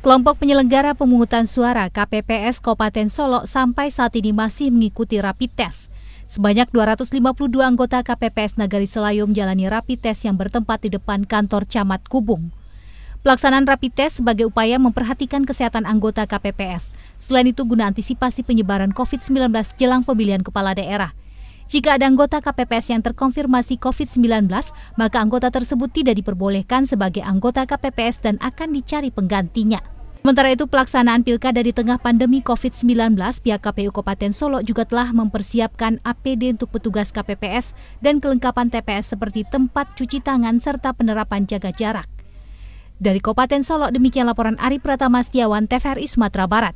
Kelompok penyelenggara pemungutan suara KPPS Kabupaten Solo sampai saat ini masih mengikuti rapid test. Sebanyak 252 anggota KPPS Nagari Selayu menjalani rapid test yang bertempat di depan kantor Camat Kubung. Pelaksanaan rapid test sebagai upaya memperhatikan kesehatan anggota KPPS. Selain itu guna antisipasi penyebaran COVID-19 jelang pemilihan kepala daerah. Jika ada anggota KPPS yang terkonfirmasi COVID-19, maka anggota tersebut tidak diperbolehkan sebagai anggota KPPS dan akan dicari penggantinya. Sementara itu, pelaksanaan pilkada di tengah pandemi COVID-19, pihak KPU Kabupaten Solo juga telah mempersiapkan APD untuk petugas KPPS dan kelengkapan TPS seperti tempat cuci tangan serta penerapan jaga jarak. Dari Kabupaten Solo, demikian laporan Ari Pratama Setiawan, TVRI Sumatera Barat.